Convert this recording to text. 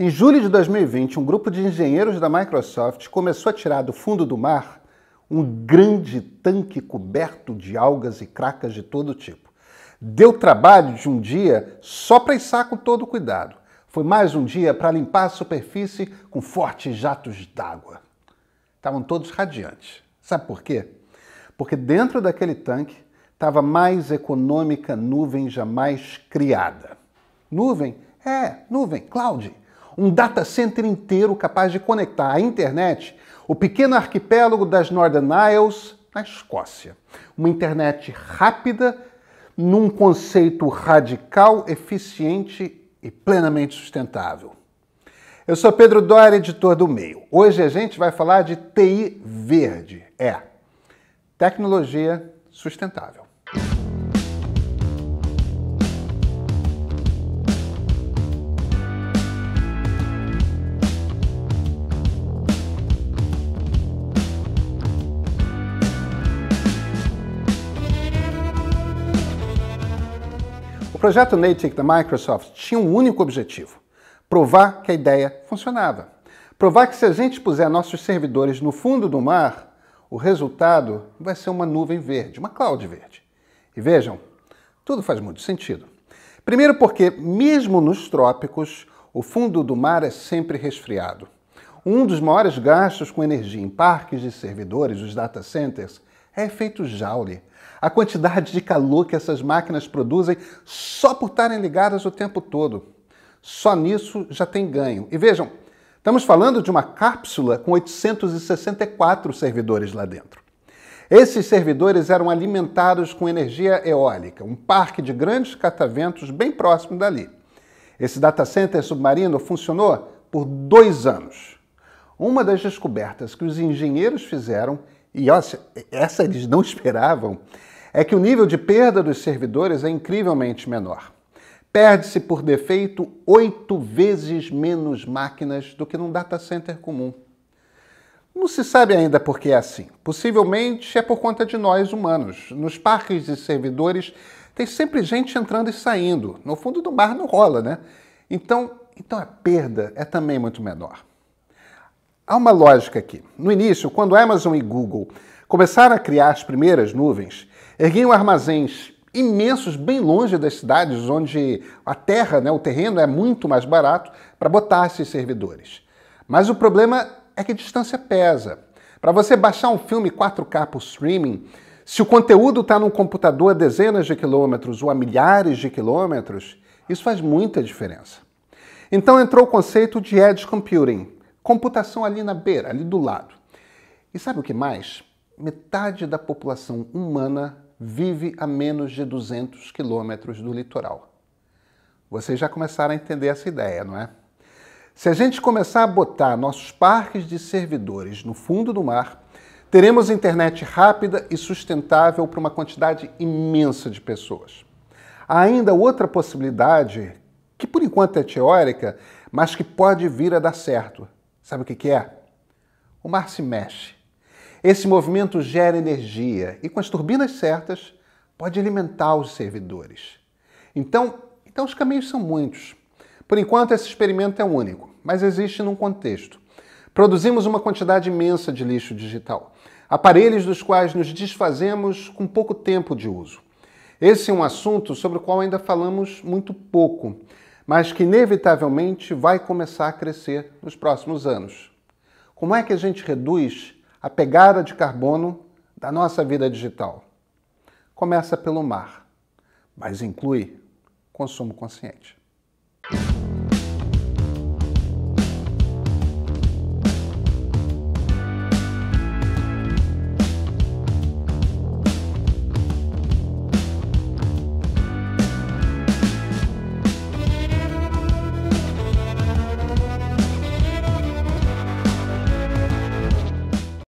Em julho de 2020, um grupo de engenheiros da Microsoft começou a tirar do fundo do mar um grande tanque coberto de algas e cracas de todo tipo. Deu trabalho de um dia só para içar com todo cuidado. Foi mais um dia para limpar a superfície com fortes jatos d'água. Estavam todos radiantes. Sabe por quê? Porque dentro daquele tanque estava a mais econômica nuvem jamais criada. Nuvem? É, nuvem, cloud um data center inteiro capaz de conectar à internet o pequeno arquipélago das Northern Isles, na Escócia. Uma internet rápida, num conceito radical, eficiente e plenamente sustentável. Eu sou Pedro Dória, editor do Meio. Hoje a gente vai falar de TI verde, é tecnologia sustentável. projeto Natick da Microsoft tinha um único objetivo: provar que a ideia funcionava. Provar que se a gente puser nossos servidores no fundo do mar, o resultado vai ser uma nuvem verde, uma cloud verde. E vejam, tudo faz muito sentido. Primeiro, porque, mesmo nos trópicos, o fundo do mar é sempre resfriado. Um dos maiores gastos com energia em parques de servidores, os data centers, é efeito Joule. A quantidade de calor que essas máquinas produzem só por estarem ligadas o tempo todo. Só nisso já tem ganho. E vejam, estamos falando de uma cápsula com 864 servidores lá dentro. Esses servidores eram alimentados com energia eólica, um parque de grandes cataventos bem próximo dali. Esse data center submarino funcionou por dois anos. Uma das descobertas que os engenheiros fizeram e ó, essa eles não esperavam, é que o nível de perda dos servidores é incrivelmente menor. Perde-se por defeito oito vezes menos máquinas do que num data center comum. Não se sabe ainda por que é assim. Possivelmente é por conta de nós humanos. Nos parques de servidores tem sempre gente entrando e saindo. No fundo do mar não rola, né? Então, então a perda é também muito menor. Há uma lógica aqui. No início, quando Amazon e Google começaram a criar as primeiras nuvens, erguiam armazéns imensos bem longe das cidades onde a terra, né, o terreno é muito mais barato para botar esses servidores. Mas o problema é que a distância pesa. Para você baixar um filme 4K por streaming, se o conteúdo está num computador a dezenas de quilômetros ou a milhares de quilômetros, isso faz muita diferença. Então entrou o conceito de edge computing, Computação ali na beira, ali do lado. E sabe o que mais? Metade da população humana vive a menos de 200 quilômetros do litoral. Vocês já começaram a entender essa ideia, não é? Se a gente começar a botar nossos parques de servidores no fundo do mar, teremos internet rápida e sustentável para uma quantidade imensa de pessoas. Há ainda outra possibilidade, que por enquanto é teórica, mas que pode vir a dar certo, Sabe o que, é? O mar se mexe. Esse movimento gera energia e, com as turbinas certas, pode alimentar os servidores. Então, então os caminhos são muitos. Por enquanto, esse experimento é único, mas existe num contexto. Produzimos uma quantidade imensa de lixo digital, aparelhos dos quais nos desfazemos com pouco tempo de uso. Esse é um assunto sobre o qual ainda falamos muito pouco, mas que inevitavelmente vai começar a crescer nos próximos anos. Como é que a gente reduz a pegada de carbono da nossa vida digital? Começa pelo mar, mas inclui consumo consciente.